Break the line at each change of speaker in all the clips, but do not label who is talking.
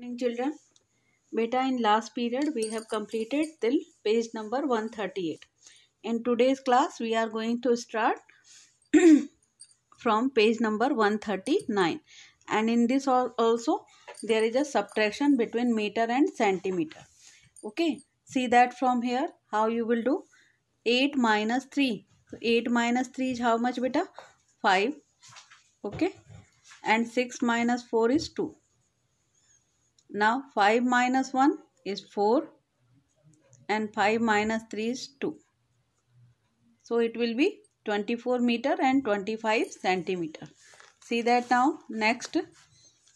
Morning children. Beta in last period we have completed till page number 138. In today's class we are going to start from page number 139 and in this also there is a subtraction between meter and centimeter. Okay. See that from here how you will do 8 minus 3. 8 minus 3 is how much beta? 5. Okay. And 6 minus 4 is 2. Now 5 minus 1 is 4 and 5 minus 3 is 2. So it will be 24 meter and 25 centimeter. See that now. Next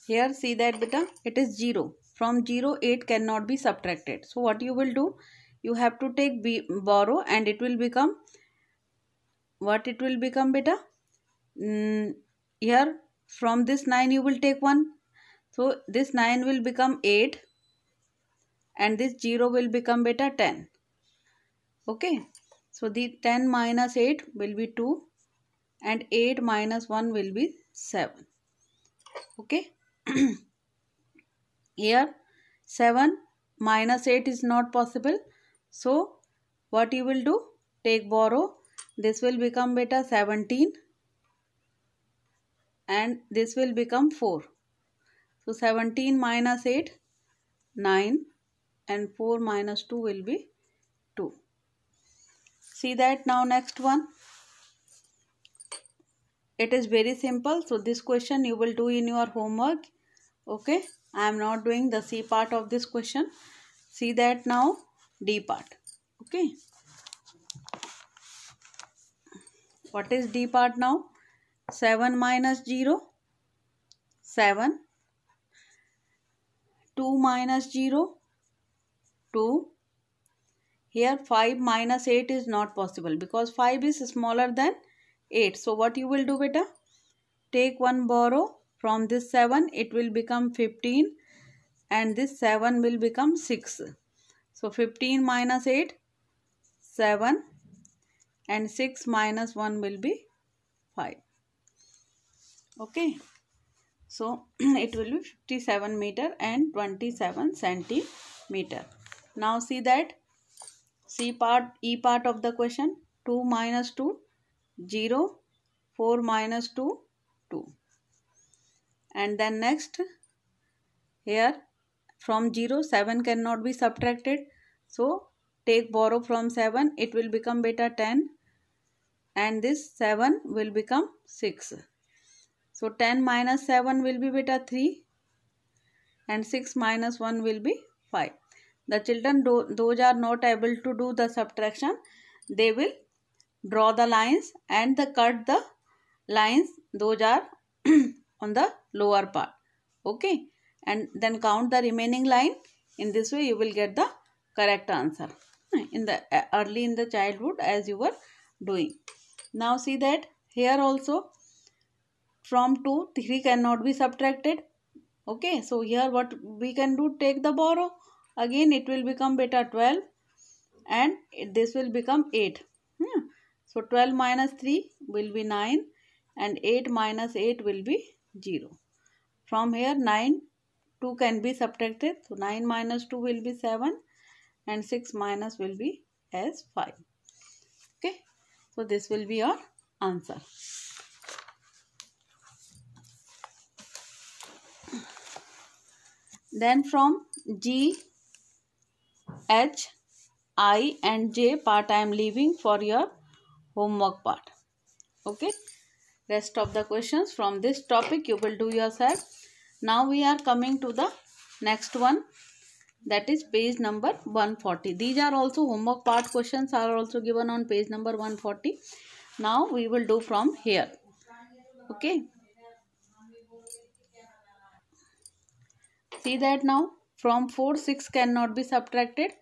here see that beta it is 0. From 0 8 cannot be subtracted. So what you will do? You have to take B, borrow and it will become what it will become beta? Mm, here from this 9 you will take 1 so this 9 will become 8 and this 0 will become beta 10. Okay. So the 10 minus 8 will be 2 and 8 minus 1 will be 7. Okay. Here 7 minus 8 is not possible. So what you will do? Take borrow. This will become beta 17 and this will become 4. So 17 minus 8, 9 and 4 minus 2 will be 2. See that now next one. It is very simple. So this question you will do in your homework. Okay. I am not doing the C part of this question. See that now D part. Okay. What is D part now? 7 minus 0. 7 2 minus 0, 2. Here 5 minus 8 is not possible because 5 is smaller than 8. So what you will do beta? Take one borrow from this 7 it will become 15 and this 7 will become 6. So 15 minus 8 7 and 6 minus 1 will be 5. Okay. So it will be 57 meter and 27 centimeter. Now see that C part, E part of the question 2 minus 2, 0, 4 minus 2, 2. And then next here from 0 7 cannot be subtracted. So take borrow from 7 it will become beta 10 and this 7 will become 6. So 10 minus 7 will be beta 3 and 6 minus 1 will be 5. The children do, those are not able to do the subtraction. They will draw the lines and the cut the lines. Those are on the lower part. Okay. And then count the remaining line. In this way you will get the correct answer. In the early in the childhood as you were doing. Now see that here also from 2 3 cannot be subtracted okay so here what we can do take the borrow again it will become beta 12 and this will become 8 hmm. so 12 minus 3 will be 9 and 8 minus 8 will be 0 from here 9 2 can be subtracted so 9 minus 2 will be 7 and 6 minus will be as 5 okay so this will be your answer Then from G, H, I and J part I am leaving for your homework part. Okay. Rest of the questions from this topic you will do yourself. Now we are coming to the next one that is page number 140 these are also homework part questions are also given on page number 140 now we will do from here okay See that now from 4 6 cannot be subtracted.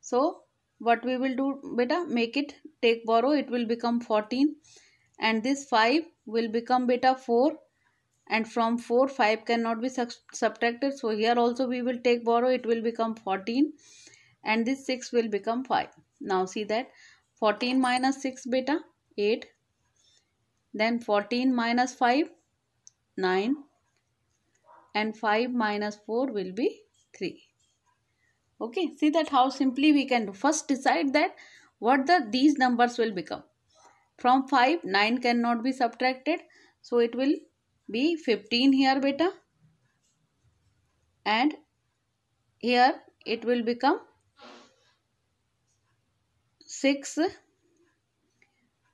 So what we will do beta make it take borrow it will become 14 and this 5 will become beta 4 and from 4 5 cannot be subtracted so here also we will take borrow it will become 14 and this 6 will become 5 now see that 14 minus 6 beta 8 then 14 minus 5 9 and 5 minus 4 will be 3. Okay, see that how simply we can do. First decide that what the these numbers will become. From 5, 9 cannot be subtracted. So it will be 15 here beta. And here it will become 6.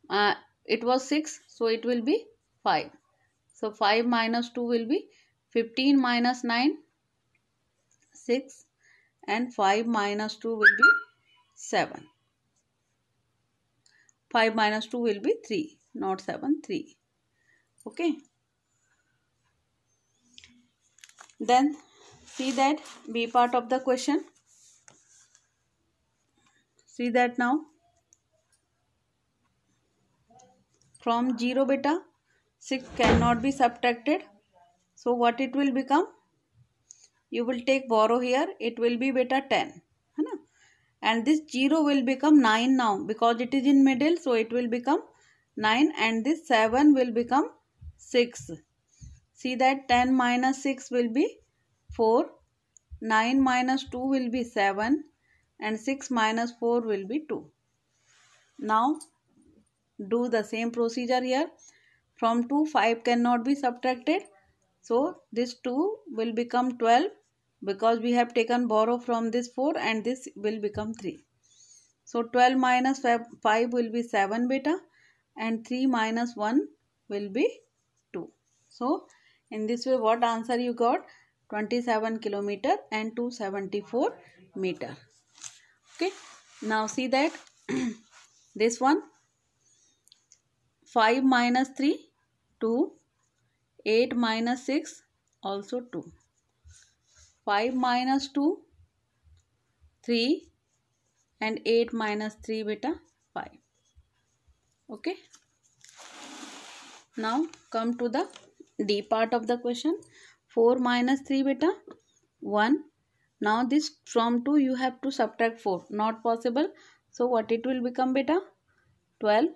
Uh, it was 6 so it will be 5. So 5 minus 2 will be 15 minus 9, 6 and 5 minus 2 will be 7. 5 minus 2 will be 3, not 7, 3. Okay. Then see that B part of the question. See that now. From 0 beta, 6 cannot be subtracted so what it will become? You will take borrow here. It will be beta 10. And this 0 will become 9 now. Because it is in middle. So it will become 9. And this 7 will become 6. See that 10 minus 6 will be 4. 9 minus 2 will be 7. And 6 minus 4 will be 2. Now do the same procedure here. From 2, 5 cannot be subtracted. So this 2 will become 12 because we have taken borrow from this 4 and this will become 3. So 12 minus 5 will be 7 beta and 3 minus 1 will be 2. So in this way what answer you got? 27 kilometer and 274 meter. Okay. Now see that this one 5 minus 3 2 8 minus 6 also 2 5 minus 2 3 and 8 minus 3 beta 5 okay now come to the d part of the question 4 minus 3 beta 1 now this from 2 you have to subtract 4 not possible so what it will become beta 12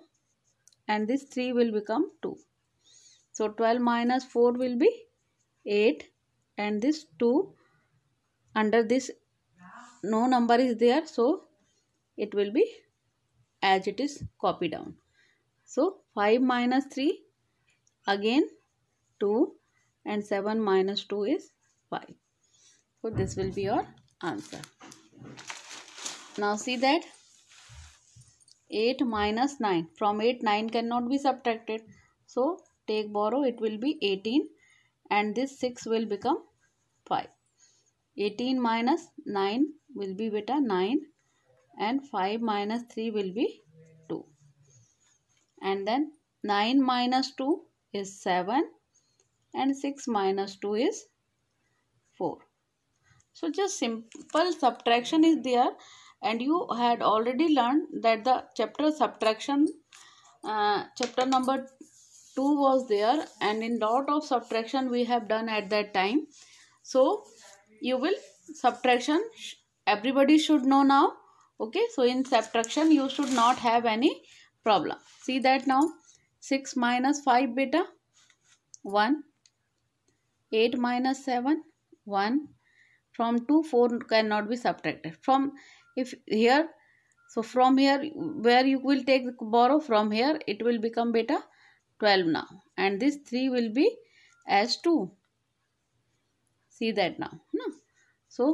and this 3 will become 2 so 12 minus 4 will be 8 and this 2 under this no number is there so it will be as it is copy down. So 5 minus 3 again 2 and 7 minus 2 is 5. So this will be your answer. Now see that 8 minus 9 from 8 9 cannot be subtracted. So take borrow it will be 18 and this 6 will become 5 18 minus 9 will be beta 9 and 5 minus 3 will be 2 and then 9 minus 2 is 7 and 6 minus 2 is 4 so just simple subtraction is there and you had already learned that the chapter subtraction uh, chapter number 2 was there and in lot of subtraction we have done at that time. So, you will subtraction everybody should know now. Okay. So, in subtraction you should not have any problem. See that now. 6 minus 5 beta 1. 8 minus 7 1. From 2 4 cannot be subtracted. From if here so from here where you will take borrow from here it will become beta 12 now and this 3 will be as 2 see that now no? so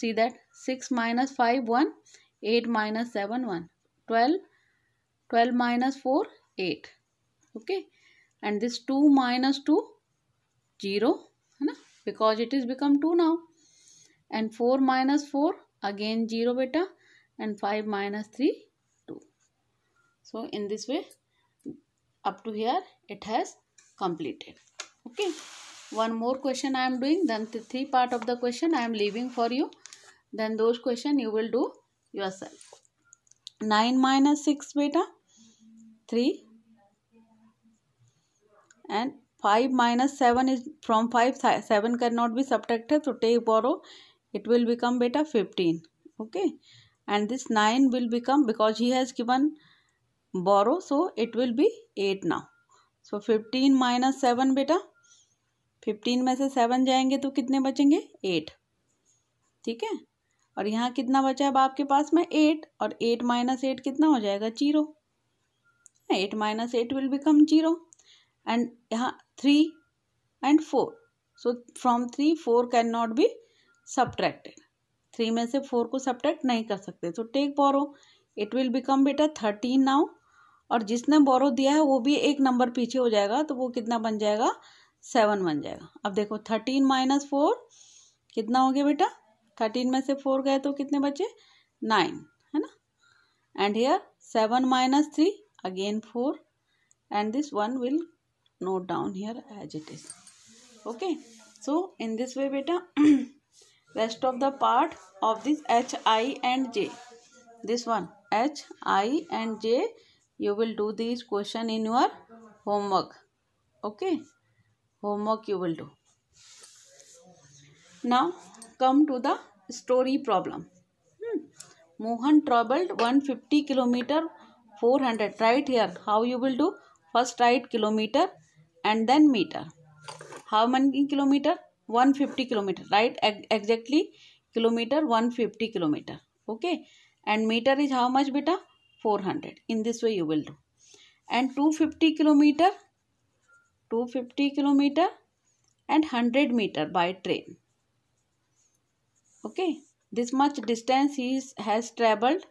see that 6 minus 5 1 8 minus 7 1 12 12 minus 4 8 okay and this 2 minus 2 0 no? because it is become 2 now and 4 minus 4 again 0 beta and 5 minus 3 2 so in this way up to here it has completed okay one more question i am doing then the three part of the question i am leaving for you then those question you will do yourself 9 minus 6 beta 3 and 5 minus 7 is from 5 7 cannot be subtracted so take borrow it will become beta 15 okay and this 9 will become because he has given borrow so it will be eight now so fifteen minus seven बेटा fifteen में से seven जाएंगे तो कितने बचेंगे eight ठीक है और यहाँ कितना बचा अब आपके पास में एट और एट माइनस एट कितना हो जाएगा zero eight minus eight will become zero and यहाँ three and four so from three four can not be subtracted three में से फोर को सब्ट्रैक्ट नहीं कर सकते so take borrow it will become बेटा थर्टीन नाउ और जिसने बोरो दिया है वो भी एक नंबर पीछे हो जाएगा तो वो कितना बन जाएगा सेवन बन जाएगा अब देखो थर्टीन माइनस फोर कितना हो गया बेटा थर्टीन में से फोर गए तो कितने बचे नाइन है ना and here seven minus three again four and this one will note down here as it is okay so in this way बेटा rest of the part of this H I and J this one H I and J you will do these question in your homework okay homework you will do now come to the story problem hmm. mohan traveled 150 kilometer 400 right here how you will do first write kilometer and then meter how many kilometer 150 kilometer right exactly kilometer 150 kilometer okay and meter is how much beta 400 in this way you will do and 250 kilometer 250 kilometer and 100 meter by train okay this much distance he is, has traveled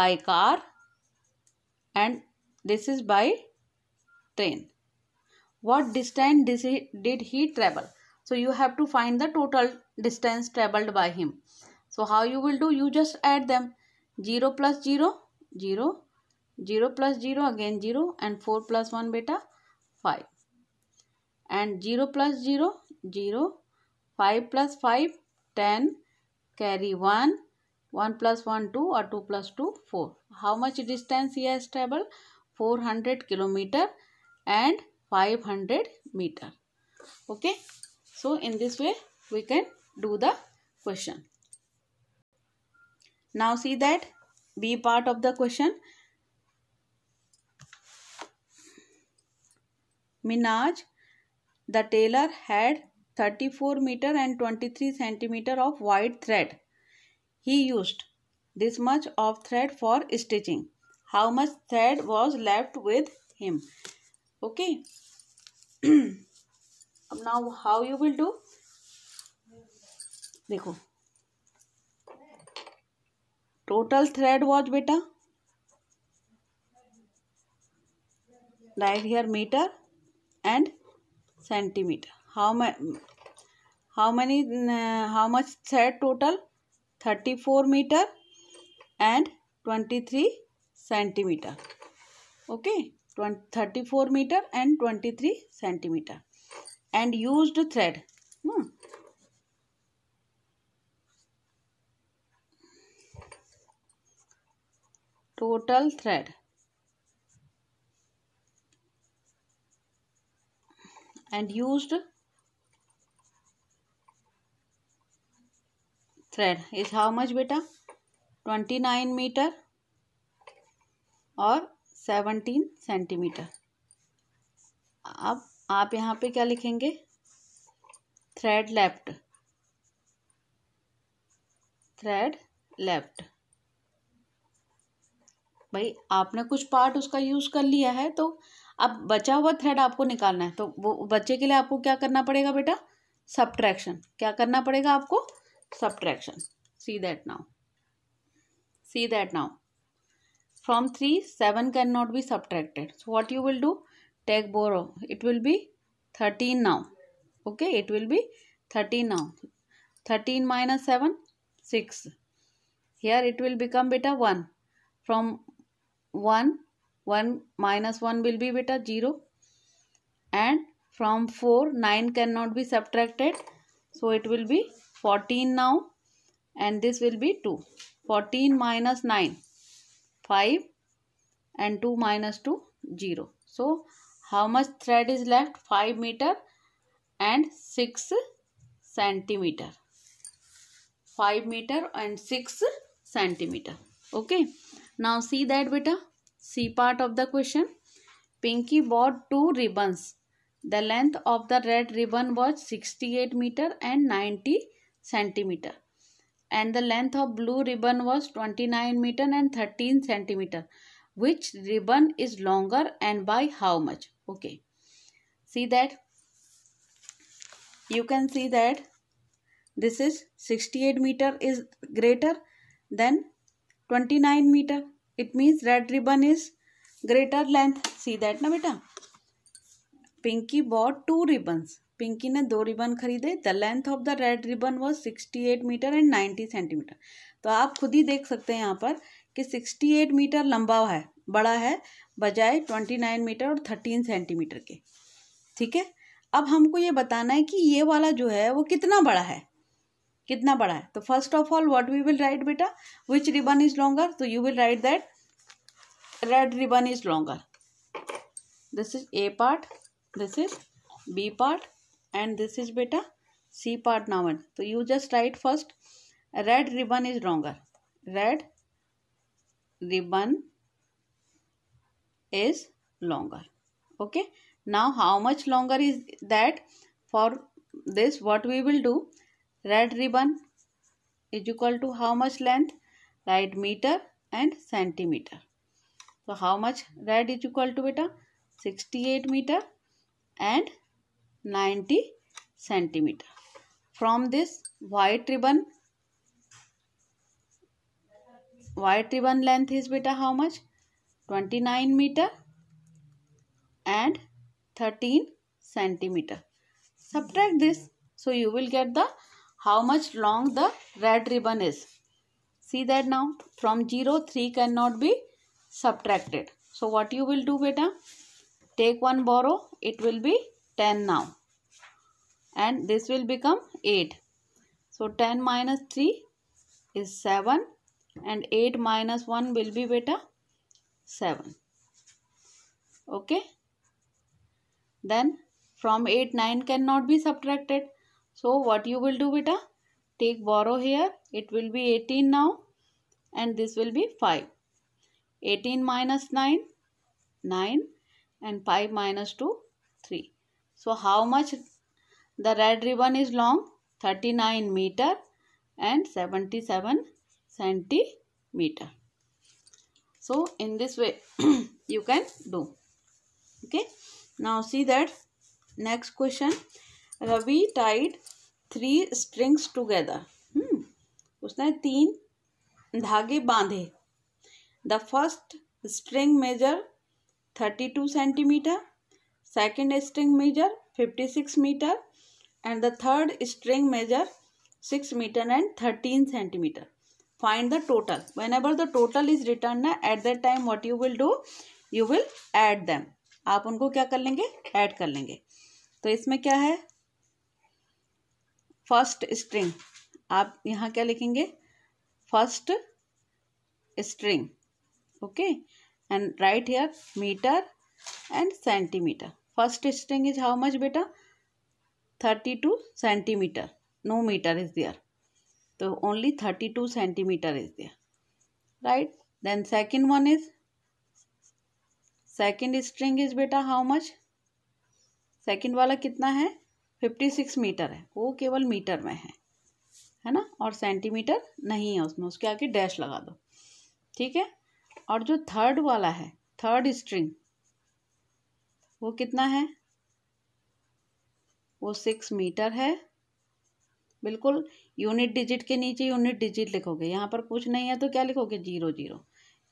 by car and this is by train what distance did he travel so you have to find the total distance traveled by him so how you will do you just add them 0 plus 0 0, 0 plus 0 again 0 and 4 plus 1 beta 5 and 0 plus 0 0 5 plus 5 10 carry 1 1 plus 1 2 or 2 plus 2 4 how much distance he has traveled? 400 kilometer and 500 meter okay so in this way we can do the question now see that B part of the question मिनाज the tailor had thirty four meter and twenty three centimeter of white thread he use this much of thread for stitching how much thread was left with him okay अब now how you will do देखो total thread watch बेटा right here meter and centimeter how ma how many how much thread total thirty four meter and twenty three centimetre okay thirty four meter and twenty three centimeter and use thread hmm total thread and use thread is how much बेटा twenty nine meter और seventeen centimeter अब आप यहाँ पे क्या लिखेंगे thread left thread left भाई आपने कुछ पार्ट उसका यूज़ कर लिया है तो अब बचा हुआ थ्रेड आपको निकालना है तो वो बच्चे के लिए आपको क्या करना पड़ेगा बेटा सब्ट्रैक्शन क्या करना पड़ेगा आपको subtraction see that now see that now from three seven can not be subtracted so what you will do take borrow it will be thirteen now okay it will be thirteen now thirteen minus seven six here it will become बेटा one from 1 1 minus 1 will be beta 0 and from 4 9 cannot be subtracted so it will be 14 now and this will be 2 14 minus 9 5 and 2 minus 2 0 so how much thread is left 5 meter and 6 centimeter 5 meter and 6 centimeter okay now see that beta. See part of the question. Pinky bought two ribbons. The length of the red ribbon was 68 meter and 90 centimeter. And the length of blue ribbon was 29 meter and 13 centimeter. Which ribbon is longer and by how much? Okay. See that? You can see that this is 68 meter is greater than twenty nine meter it means red ribbon is greater length see that ना बेटा Pinky bought two ribbons Pinky ने दो ribbon खरीदे the length of the red ribbon was sixty eight meter and ninety centimeter तो आप खुद ही देख सकते हैं यहाँ पर कि सिक्सटी एट मीटर लंबा है बड़ा है बजाय ट्वेंटी नाइन मीटर और थर्टीन सेंटीमीटर के ठीक है अब हमको ये बताना है कि ये वाला जो है वो कितना बड़ा है कितना बड़ा है तो first of all what we will write बेटा विच रिबन इज लॉन्गर तो you will write that red ribbon is longer this is A part this is B part and this is बेटा सी पार्ट एंड तो you just write first red ribbon is longer red ribbon is longer okay now how much longer is that for this what we will do red ribbon is equal to how much length right meter and centimeter so how much red is equal to beta 68 meter and 90 centimeter from this white ribbon white ribbon length is beta how much 29 meter and 13 centimeter subtract this so you will get the how much long the red ribbon is. See that now from 0 3 cannot be subtracted. So what you will do beta? Take one borrow it will be 10 now and this will become 8. So 10 minus 3 is 7 and 8 minus 1 will be beta 7. Okay. Then from 8 9 cannot be subtracted. So what you will do beta? Take borrow here. It will be 18 now and this will be 5. 18 minus 9, 9 and 5 minus 2, 3. So how much the red ribbon is long? 39 meter and 77 centimeter. So in this way you can do. Okay. Now see that next question Ravi tied three strings together उसने तीन धागे बांधे the first string measure thirty two centimeter second string measure fifty six meter and the third string measure six meter and thirteen centimeter find the total whenever the total is written na at the time what you will do you will add them आप उनको क्या कर लेंगे add कर लेंगे तो इसमें क्या है फर्स्ट स्ट्रिंग आप यहाँ क्या लिखेंगे first string okay and write here meter and centimeter first string is how much बेटा thirty two centimeter no meter is there तो only thirty two centimeter is there right then second one is second string is बेटा how much second वाला कितना है fifty six metre है वो केवल metre में है है ना और सेंटीमीटर नहीं है उसमें उसके आगे डैश लगा दो ठीक है और जो थर्ड वाला है थर्ड स्ट्रिंग वो कितना है वो सिक्स मीटर है बिल्कुल यूनिट डिजिट के नीचे यूनिट डिजिट लिखोगे यहाँ पर कुछ नहीं है तो क्या लिखोगे जीरो जीरो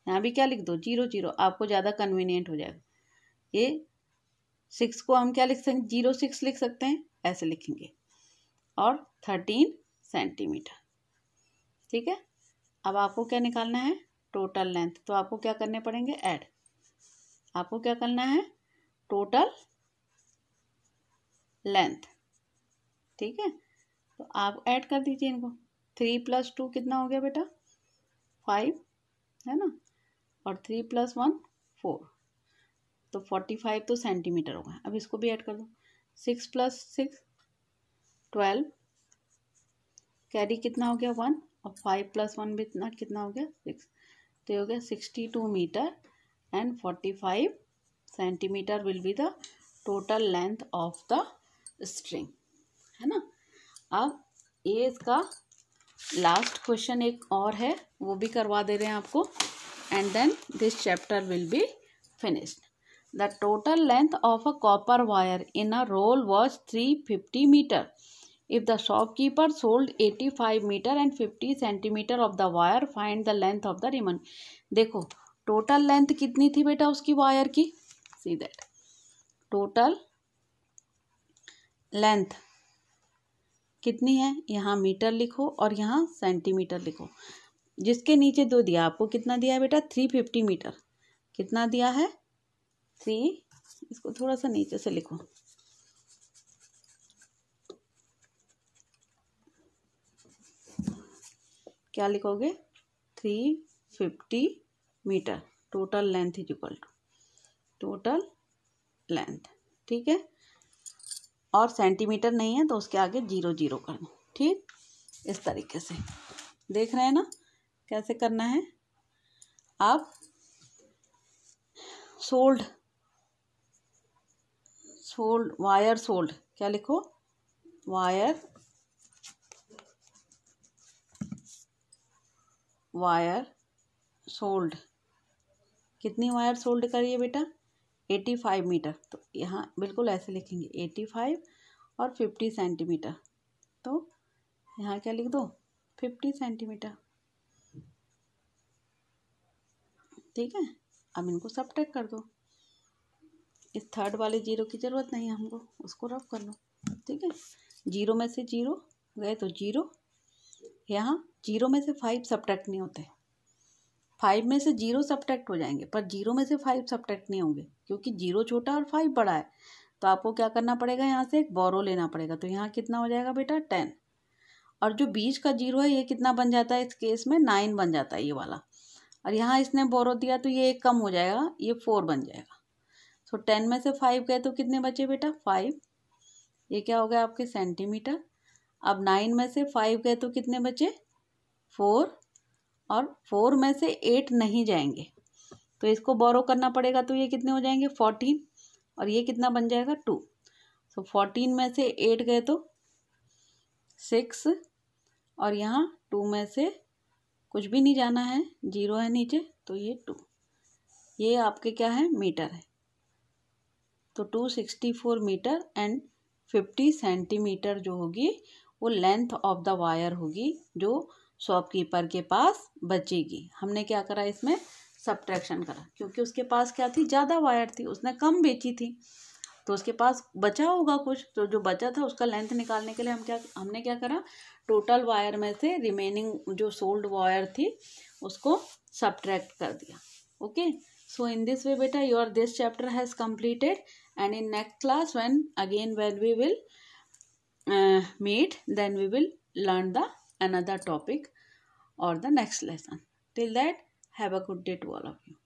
यहाँ भी क्या लिख दो जीरो जीरो आपको ज़्यादा कन्वीनियंट हो जाएगा ये सिक्स को हम क्या लिख सकते हैं जीरो सिक्स लिख सकते हैं ऐसे लिखेंगे और थर्टीन सेंटीमीटर ठीक है अब आपको क्या निकालना है टोटल लेंथ तो आपको क्या करने पड़ेंगे ऐड आपको क्या करना है टोटल लेंथ ठीक है तो आप ऐड कर दीजिए इनको थ्री प्लस टू कितना हो गया बेटा फाइव है ना और थ्री प्लस वन फोर तो फोर्टी फाइव तो सेंटीमीटर होगा अब इसको भी ऐड कर दो six plus six twelve carry कितना हो गया वन और फाइव प्लस वन भी इतना कितना हो गया सिक्स तो ये हो गया sixty two meter and forty five centimeter will be the total length of the string है ना अब ये इसका लास्ट क्वेश्चन एक और है वो भी करवा दे रहे हैं आपको and then this chapter will be finished The total length of a copper wire in a roll was 350 meter. If the shopkeeper sold 85 meter and 50 centimeter of the wire, find the length of the remaining. देखो total length कितनी थी बेटा उसकी wire की see that total length कितनी है यहाँ metre लिखो और यहाँ सेंटीमीटर लिखो जिसके नीचे दो दिया आपको कितना दिया है बेटा थ्री फिफ्टी मीटर कितना दिया है थ्री इसको थोड़ा सा नीचे से लिखो क्या लिखोगे three fifty meter total length is equal to total length ठीक है और सेंटीमीटर नहीं है तो उसके आगे जीरो जीरो कर दो ठीक इस तरीके से देख रहे हैं ना कैसे करना है आप सोल्ड सोल्ड वायर सोल्ड क्या लिखो वायर वायर सोल्ड कितनी वायर सोल्ड करिए बेटा एटी फाइव मीटर तो यहाँ बिल्कुल ऐसे लिखेंगे एटी फाइव और फिफ्टी सेंटीमीटर तो यहाँ क्या लिख दो फिफ्टी सेंटीमीटर ठीक है अब इनको सब कर दो इस थर्ड वाले जीरो की ज़रूरत नहीं है हमको उसको रफ कर लो ठीक है जीरो में से जीरो गए तो जीरो यहाँ जीरो में से फाइव सब्ट्रैक्ट नहीं होते फाइव में से जीरो सब्ट्रैक्ट हो जाएंगे पर जीरो में से फाइव सब्ट्रैक्ट नहीं होंगे क्योंकि जीरो छोटा और फाइव बड़ा है तो आपको क्या करना पड़ेगा यहाँ से एक बोरो लेना पड़ेगा तो यहाँ कितना हो जाएगा बेटा टेन और जो बीच का जीरो है ये कितना बन जाता है इस केस में नाइन बन जाता है ये वाला और यहाँ इसने बोरो दिया तो ये एक कम हो जाएगा ये फोर बन जाएगा सो तो टेन में से फाइव गए तो कितने बचे बेटा फाइव ये क्या हो गया आपके सेंटीमीटर अब नाइन में से फाइव गए तो कितने बचे फोर और फोर में से एट नहीं जाएंगे तो इसको बोरो करना पड़ेगा तो ये कितने हो जाएंगे फोर्टीन और ये कितना बन जाएगा टू सो तो फोर्टीन में से एट गए तो सिक्स और यहाँ टू में से कुछ भी नहीं जाना है जीरो है नीचे तो ये टू ये आपके क्या है मीटर है तो 264 मीटर एंड 50 सेंटीमीटर जो होगी वो लेंथ ऑफ द वायर होगी जो शॉपकीपर के पास बचेगी हमने क्या करा इसमें सब्ट्रैक्शन करा क्योंकि उसके पास क्या थी ज़्यादा वायर थी उसने कम बेची थी तो उसके पास बचा होगा कुछ तो जो बचा था उसका लेंथ निकालने के लिए हम क्या हमने क्या करा टोटल वायर में से रिमेनिंग जो सोल्ड वायर थी उसको सब्ट्रैक्ट कर दिया okay so in this way बेटा your this chapter has completed and in next class when again when we will uh, meet then we will learn the another topic or the next lesson till that have a good day to all of you